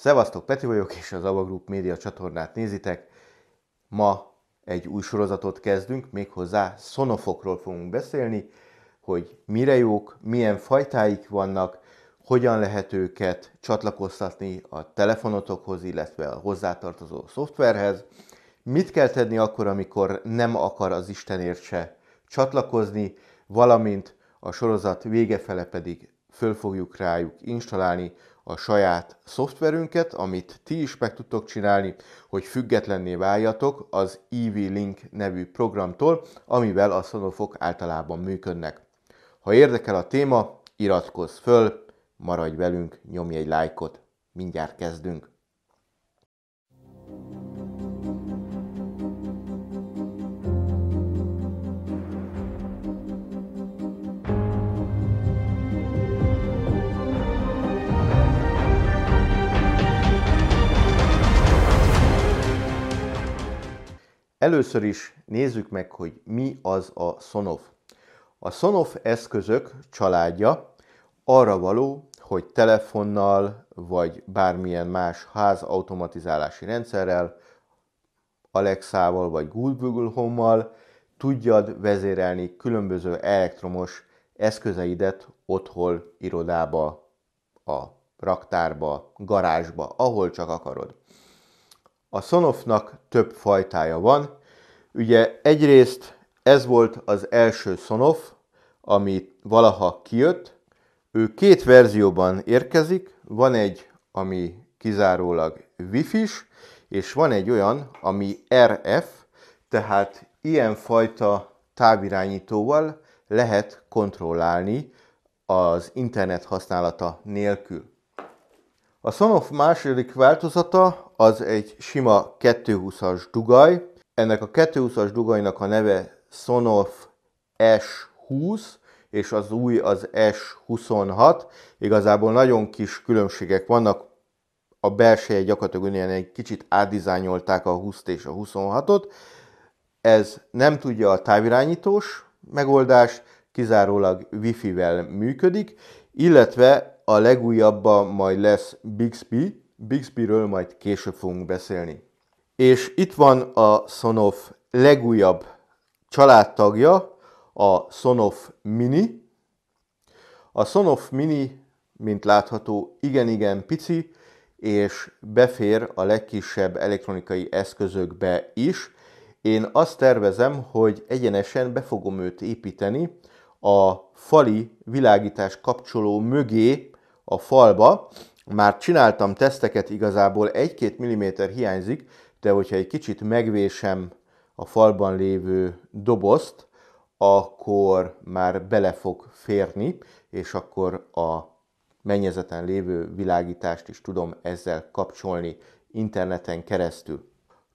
Szevasztok, Peti vagyok, és az Ava Group média csatornát nézitek. Ma egy új sorozatot kezdünk, méghozzá szonofokról fogunk beszélni, hogy mire jók, milyen fajtáik vannak, hogyan lehet őket csatlakoztatni a telefonotokhoz, illetve a hozzátartozó szoftverhez, mit kell tenni akkor, amikor nem akar az Istenért se csatlakozni, valamint a sorozat vége fele pedig föl fogjuk rájuk installálni a saját szoftverünket, amit ti is meg tudtok csinálni, hogy függetlenné váljatok az EV-Link nevű programtól, amivel a szanofok általában működnek. Ha érdekel a téma, iratkozz föl, maradj velünk, nyomj egy lájkot, mindjárt kezdünk! Először is nézzük meg, hogy mi az a Sonoff. A Sonoff eszközök családja arra való, hogy telefonnal vagy bármilyen más ház automatizálási rendszerrel, Alexával vagy Google Home-mal tudjad vezérelni különböző elektromos eszközeidet otthon, irodába, a raktárba, garázsba, ahol csak akarod. A szonofnak több fajtája van. Ugye egyrészt ez volt az első szonof, ami valaha kijött. Ő két verzióban érkezik, van egy, ami kizárólag wifi s és van egy olyan, ami RF, tehát ilyen fajta távirányítóval lehet kontrollálni az internet használata nélkül. A Sonoff második változata az egy sima 220-as dugaj. Ennek a 220-as dugajnak a neve Sonoff S20, és az új az S26. Igazából nagyon kis különbségek vannak, a belseje gyakorlatilag ugyan egy kicsit átdizányolták a 20 és a 26-ot. Ez nem tudja a távirányítós megoldás, kizárólag Wi-Fi-vel működik, illetve a legújabban majd lesz Bixby, Bixbyről majd később fogunk beszélni. És itt van a Sonoff legújabb családtagja, a Sonoff Mini. A Sonoff Mini, mint látható, igen-igen pici, és befér a legkisebb elektronikai eszközökbe is. Én azt tervezem, hogy egyenesen be fogom őt építeni a fali világítás kapcsoló mögé a falba. Már csináltam teszteket, igazából 1-2 mm hiányzik, de hogyha egy kicsit megvésem a falban lévő dobozt, akkor már bele fog férni, és akkor a mennyezeten lévő világítást is tudom ezzel kapcsolni interneten keresztül.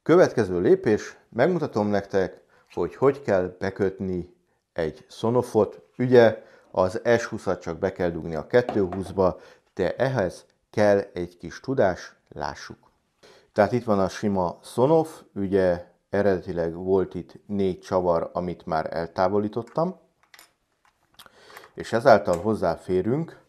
Következő lépés, megmutatom nektek, hogy hogy kell bekötni egy szonofot. Ugye az S20-at csak be kell dugni a 220-ba, de ehhez kell egy kis tudás, lássuk. Tehát itt van a sima Sonoff, ugye eredetileg volt itt négy csavar, amit már eltávolítottam, és ezáltal hozzáférünk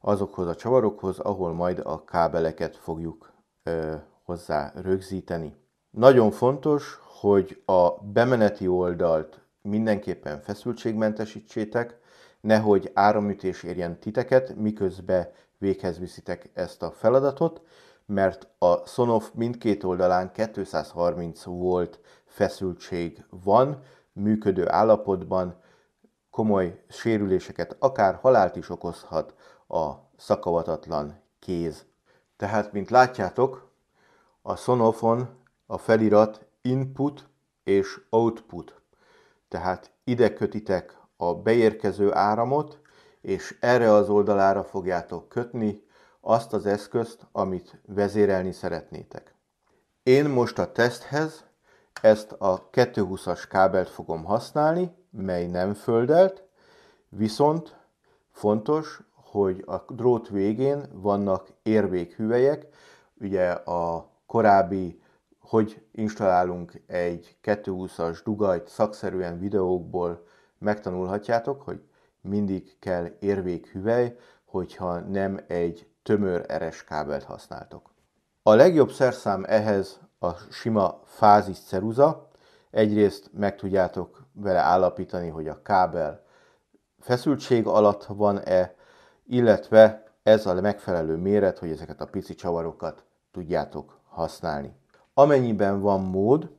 azokhoz a csavarokhoz, ahol majd a kábeleket fogjuk ö, hozzá rögzíteni. Nagyon fontos, hogy a bemeneti oldalt mindenképpen feszültségmentesítsétek, nehogy áramütés érjen titeket, miközben véghez viszitek ezt a feladatot, mert a Sonoff mindkét oldalán 230 volt feszültség van, működő állapotban komoly sérüléseket, akár halált is okozhat a szakavatatlan kéz. Tehát, mint látjátok, a Sonoffon a felirat input és output. Tehát ide kötitek a beérkező áramot, és erre az oldalára fogjátok kötni azt az eszközt, amit vezérelni szeretnétek. Én most a teszthez ezt a 220-as kábelt fogom használni, mely nem földelt, viszont fontos, hogy a drót végén vannak érvékhüvelyek, ugye a korábbi, hogy installálunk egy 220-as dugajt szakszerűen videókból megtanulhatjátok, hogy mindig kell hüvely, hogyha nem egy tömör eres kábelt használtok. A legjobb szerszám ehhez a sima fázis ceruza. Egyrészt meg tudjátok vele állapítani, hogy a kábel feszültség alatt van-e, illetve ez a megfelelő méret, hogy ezeket a pici csavarokat tudjátok használni. Amennyiben van mód,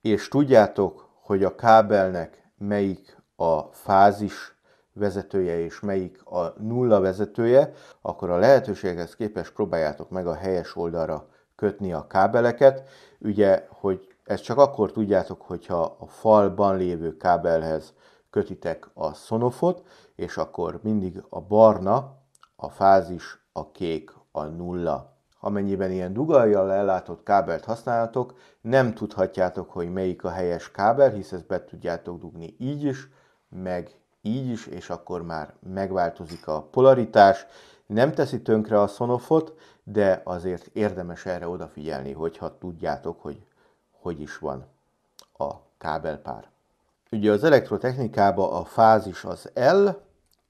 és tudjátok, hogy a kábelnek melyik a fázis vezetője és melyik a nulla vezetője, akkor a lehetőséghez képest próbáljátok meg a helyes oldalra kötni a kábeleket. Ugye, hogy ezt csak akkor tudjátok, hogyha a falban lévő kábelhez kötitek a szonofot, és akkor mindig a barna, a fázis, a kék, a nulla. Amennyiben ilyen dugaljal ellátott kábelt használtok, nem tudhatjátok, hogy melyik a helyes kábel, hisz ezt be tudjátok dugni így is, meg így is, és akkor már megváltozik a polaritás. Nem teszi tönkre a szonofot, de azért érdemes erre odafigyelni, hogyha tudjátok, hogy hogy is van a kábelpár. Ugye az elektrotechnikában a fázis az L,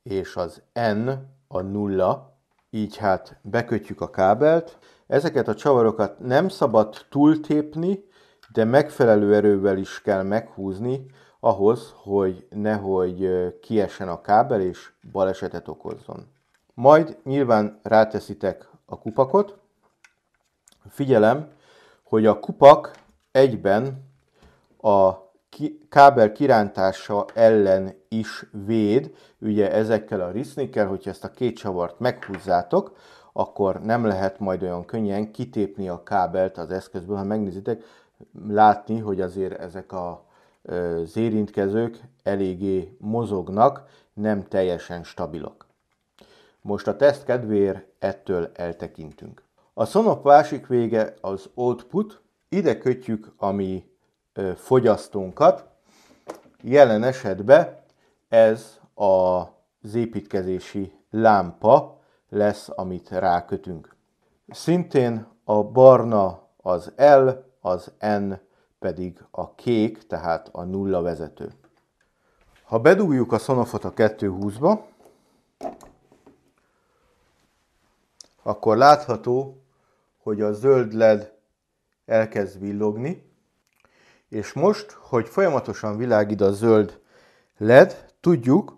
és az N a nulla, így hát bekötjük a kábelt. Ezeket a csavarokat nem szabad túltépni, de megfelelő erővel is kell meghúzni, ahhoz, hogy nehogy kiessen a kábel és balesetet okozzon. Majd nyilván ráteszitek a kupakot. Figyelem, hogy a kupak egyben a ki, kábel kirántása ellen is véd, ugye ezekkel a risznikkel, hogyha ezt a két csavart meghúzzátok, akkor nem lehet majd olyan könnyen kitépni a kábelt az eszközből, ha megnézitek, látni, hogy azért ezek a az érintkezők eléggé mozognak, nem teljesen stabilak. Most a teszt kedvéért ettől eltekintünk. A szonop másik vége az output, ide kötjük a mi fogyasztónkat, jelen esetben ez az építkezési lámpa lesz, amit rákötünk. Szintén a barna az L, az N pedig a kék, tehát a nulla vezető. Ha bedugjuk a szonofot a 220-ba, akkor látható, hogy a zöld led elkezd villogni, és most, hogy folyamatosan világít a zöld led, tudjuk,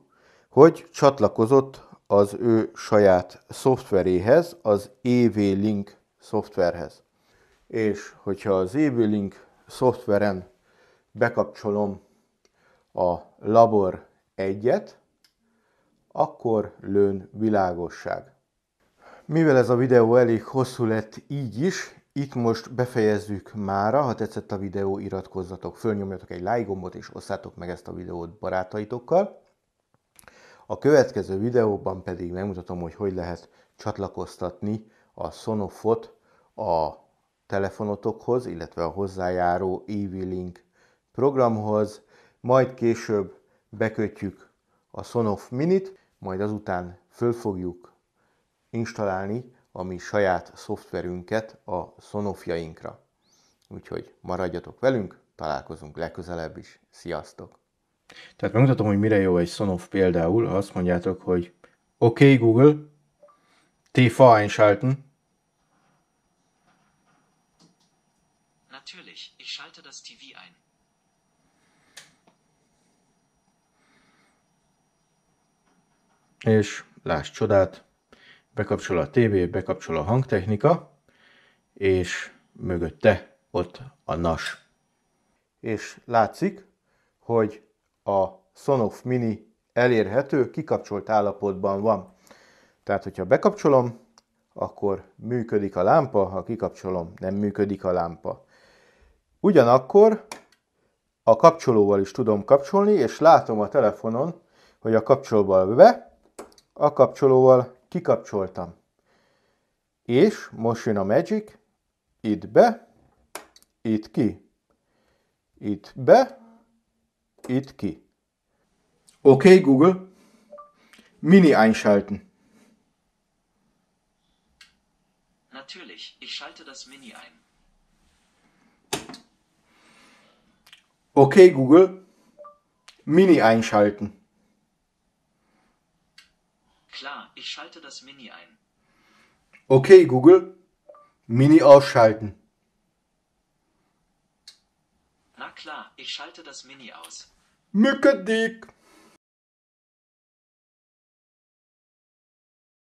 hogy csatlakozott az ő saját szoftveréhez, az EV-Link szoftverhez. És hogyha az EV-Link szoftveren bekapcsolom a labor egyet, akkor lőn világosság. Mivel ez a videó elég hosszú lett így is, itt most befejezzük mára, ha tetszett a videó, iratkozzatok, fölnyomjatok egy like gombot és osszátok meg ezt a videót barátaitokkal. A következő videóban pedig megmutatom, hogy hogy lehet csatlakoztatni a Sonofot a telefonotokhoz, illetve a hozzájáró EV-Link programhoz, majd később bekötjük a Sonoff Minit, majd azután föl fogjuk installálni a mi saját szoftverünket a Sonoffjainkra. Úgyhogy maradjatok velünk, találkozunk legközelebb is. Sziasztok! Tehát megmutatom, hogy mire jó egy Sonoff például, ha azt mondjátok, hogy Oké okay, Google, T5 Natürlich, ich schalte das TV ein. És láss csodát, bekapcsol a tévé, bekapcsol a hangtechnika, és mögötte ott a NAS. És látszik, hogy a Sonoff Mini elérhető, kikapcsolt állapotban van. Tehát, hogyha bekapcsolom, akkor működik a lámpa, ha kikapcsolom, nem működik a lámpa. Ugyanakkor a kapcsolóval is tudom kapcsolni, és látom a telefonon, hogy a kapcsolóval be, a kapcsolóval kikapcsoltam. És most jön a Magic, itt be, itt ki. Itt be, itt ki. Oké, okay, Google. Mini einschalten. Natürlich, ich schalte das Mini ein. Okay, Google. Mini einschalten. Klar, ich schalte das Mini ein. Okay, Google. Mini ausschalten. Na klar, ich schalte das Mini aus. Mücke dick.